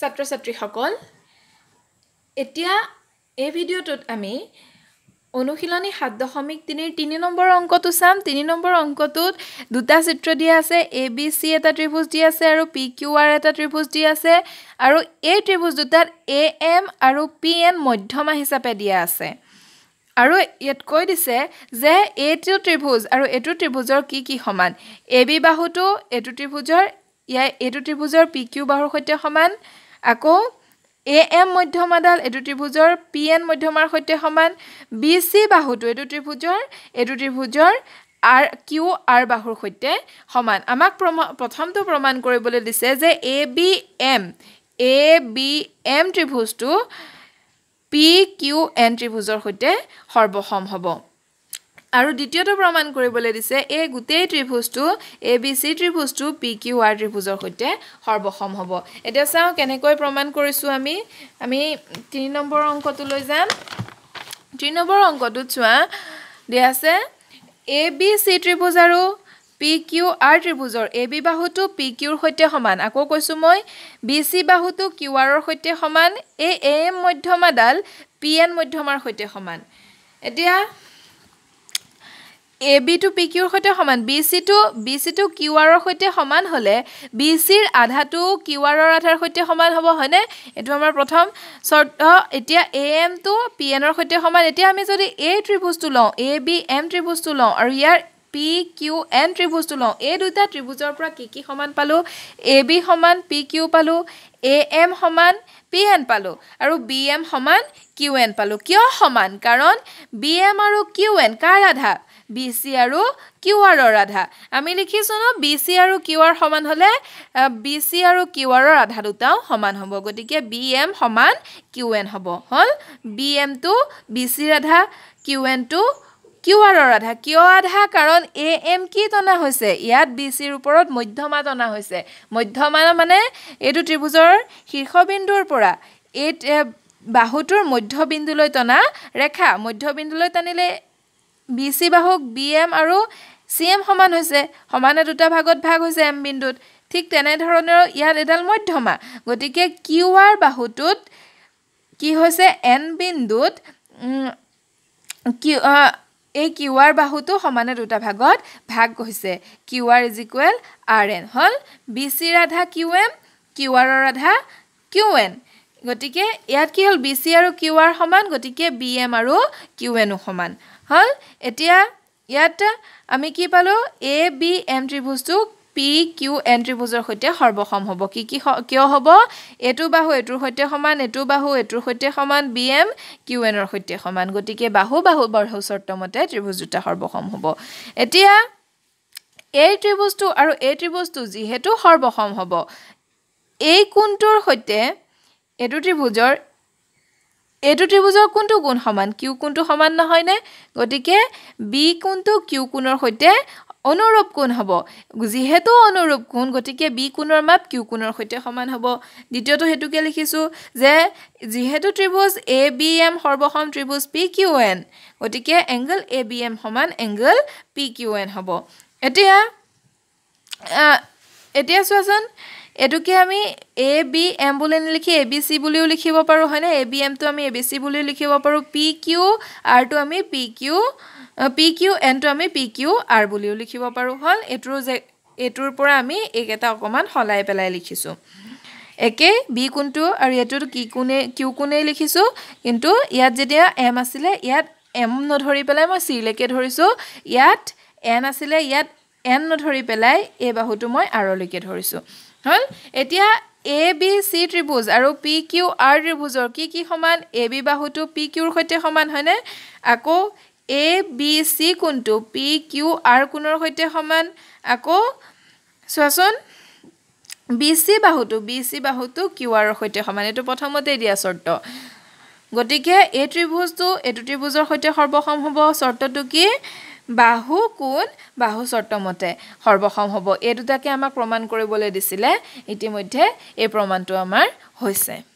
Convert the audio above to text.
ছাত্ৰ ছাত্ৰীসকল এতিয়া এই ভিডিঅ'টোত আমি অনুশীলনী সাত দশমিক তিনিৰ তিনি নম্বৰ অংকটো চাম তিনি নম্বৰ অংকটোত দুটা চিত্ৰ দিয়া আছে এ বি চি এটা ত্ৰিভুজ দি আছে আৰু পি কিউ আৰ এটা ত্ৰিভুজ দি আছে আৰু এই ত্ৰিভুজ দুটাত এ এম আৰু পি এন মধ্যমা হিচাপে দিয়া আছে আৰু ইয়াত কৈ দিছে যে এইটো ত্ৰিভুজ আৰু এইটো ত্ৰিভুজৰ কি কি সমান এ বি বাহুটো এইটো ত্ৰিভুজৰ ইয়াৰ এইটো ত্ৰিভুজৰ পি কিউ বাহুৰ সৈতে সমান আকৌ এ এম মধ্যমাডাল এইটো ত্ৰিভুজৰ পি এন মধ্যমাৰ সৈতে সমান বি চি বাহুটো এইটো ত্ৰিভুজৰ এইটো ত্ৰিভুজৰ আৰ কিউ আৰ বাহুৰ সৈতে সমান আমাক প্ৰমা প্ৰথমটো প্ৰমাণ কৰিবলৈ দিছে যে A B M A B M ত্ৰিভুজটো পি কিউ এন ত্ৰিভুজৰ সৈতে সৰ্বসম হ'ব আৰু দ্বিতীয়টো প্ৰমাণ কৰিবলৈ দিছে এই গোটেই ত্ৰিভুজটো এ বি চি ত্ৰিভুজটো পি কিউ আৰ ত্ৰিভুজৰ সৈতে সৰ্বসম হ'ব এতিয়া চাওঁ কেনেকৈ প্ৰমাণ কৰিছোঁ আমি আমি তিনি নম্বৰ অংকটোলৈ যাম তিনি নম্বৰ অংকটোত চোৱা দিয়া আছে এ বি চি ত্ৰিভুজ আৰু পি কিউ আৰ ত্ৰিভুজৰ এ বি বাহুটো পি কিউৰ সৈতে সমান আকৌ কৈছোঁ মই বি চি বাহুটো কিউ আৰৰ সৈতে সমান এই এ এম মধ্যমাডাল পি এন মধ্যমাৰ সৈতে সমান এতিয়া এ বিটো পি কিউৰ সৈতে সমান বি চিটো বি চিটো কিউ আৰৰ সৈতে সমান হ'লে বি চিৰ আধাটো কিউ আৰৰ আধাৰ সৈতে সমান হ'ব হয়নে এইটো আমাৰ প্ৰথম চৰ্ত এতিয়া এ এমটো পি এনৰ সৈতে সমান এতিয়া আমি যদি এ ত্ৰিভুজটো লওঁ এ বি এম ত্ৰিভুজটো লওঁ আৰু ইয়াৰ পি কিউ এন ত্ৰিভুজটো লওঁ এই দুটা ত্ৰিভুজৰ পৰা কি কি সমান পালোঁ এ বি সমান পি কিউ পালোঁ এ এম সমান পি এন পালোঁ আৰু বি এম সমান কিউ এন পালোঁ কিয় সমান কাৰণ বি এম আৰু কিউ এন কাৰ আধাৰ বি চি আৰু কিউ আৰৰ আধা আমি লিখিছোঁ ন বি চি আৰু কিউ আৰ সমান হ'লে বি চি আৰু কিউ আৰৰ আধা দুটাও সমান হ'ব গতিকে বি এম সমান কিউ এন হ'ব হ'ল বি এমটো বি চিৰ আধা কিউ এনটো কিউ আৰৰ আধা কিয় আধা কাৰণ এ এম কি টনা হৈছে ইয়াত বি চিৰ ওপৰত মধ্যমা টনা হৈছে মধ্যমা মানে এইটো ত্ৰিভুজৰ শীৰ্ষবিন্দুৰ পৰা এই বাহুটোৰ মধ্যবিন্দুলৈ টনা ৰেখা মধ্যবিন্দুলৈ টানিলে বি চি বাহুক বি এম আৰু চি এম সমান হৈছে সমানে দুটা ভাগত ভাগ হৈছে এম বিন্দুত ঠিক তেনেধৰণৰ ইয়াত এডাল মধ্যমা গতিকে কিউ আৰ বাহুটোত কি হৈছে এন বিন্দুত কিউ এই কিউ আৰ বাহুটো সমানে দুটা ভাগত ভাগ হৈছে Q R is equal R N হ'ল বি চি ৰাধা কিউ এম কিউ আৰৰ ৰাধা কিউ এন গতিকে ইয়াত কি হ'ল বি চি আৰু কিউ আৰ সমান গতিকে বি এম আৰু কিউ এনো সমান হ'ল এতিয়া ইয়াত আমি কি পালোঁ এ বি এম ত্ৰিভুজটো পি কিউ এন ত্ৰিভুজৰ সৈতে সৰ্বসম হ'ব কি কি কিয় হ'ব এইটো বাহু এইটোৰ সৈতে সমান এইটো বাহু এইটোৰ সৈতে সমান বি এম কিউ এনৰ সৈতে সমান গতিকে বাহু বাহু বঢ়ৌ চৰ্তমতে ত্ৰিভুজ দুটা সৰ্বসম হ'ব এতিয়া এই ত্ৰিভুজটো আৰু এই ত্ৰিভুজটো যিহেতু সৰ্বসম হ'ব এই কোনটোৰ সৈতে এইটো ত্ৰিভুজৰ এইটো ত্ৰিভুজৰ কোনটো গুণ সমান কিউ কোনটো সমান নহয়নে গতিকে বি কোনটো কিউ কোণৰ সৈতে অনুৰূপ কোণ হ'ব যিহেতু অনুৰূপ কোণ গতিকে বি কোণৰ মাপ কিউ কোণৰ সৈতে সমান হ'ব দ্বিতীয়টো সেইটোকে লিখিছোঁ যে যিহেতু ত্ৰিভুজ এ বি এম সৰ্বসম ত্ৰিভুজ পি কিউ এন গতিকে এংগল এ বি এম সমান এংগল পি কিউ এন হ'ব এতিয়া এতিয়া চোৱাচোন এইটোকে আমি এ বি এম বুলি নিলিখি এ বি চি বুলিও লিখিব পাৰোঁ হয়নে এ বি এমটো আমি এ বি চি বুলিও লিখিব পাৰোঁ পি কিউ আৰটো আমি পি কিউ পি কিউ এনটো আমি পি কিউ আৰ বুলিও লিখিব পাৰোঁ হ'ল এইটোৰ যে এইটোৰ পৰা আমি এইকেইটা অকণমান সলাই পেলাই লিখিছোঁ একে বি কোনটো আৰু এইটোত কি কোনে কিউ কোণেই লিখিছোঁ কিন্তু ইয়াত যেতিয়া এম আছিলে ইয়াত এম নধৰি পেলাই মই চিলৈকে ধৰিছোঁ ইয়াত এন আছিলে ইয়াত এন নধৰি পেলাই এই বাহুটো মই আৰলৈকে ধৰিছোঁ হ'ল এতিয়া এ বি চি ত্ৰিভুজ আৰু পি কিউ আৰ ত্ৰিভুজৰ কি কি সমান এ বি বাহুটো পি কিউৰ সৈতে সমান হয়নে আকৌ এ বি চি কোনটো পি কিউ আৰ কোণৰ সৈতে সমান আকৌ চোৱাচোন বি চি বাহুটো বি চি বাহুটো কিউ আৰৰ সৈতে সমান এইটো প্ৰথমতে দিয়া চৰ্ত গতিকে এই ত্ৰিভুজটো এইটো ত্ৰিভুজৰ সৈতে সৰ্বসম হ'ব চৰ্তটো কি বাহু কোন বাহু চৰ্তমতে সৰ্বসম হ'ব এই দুটাকে আমাক প্ৰমাণ কৰিবলৈ দিছিলে ইতিমধ্যে এই প্ৰমাণটো আমাৰ হৈছে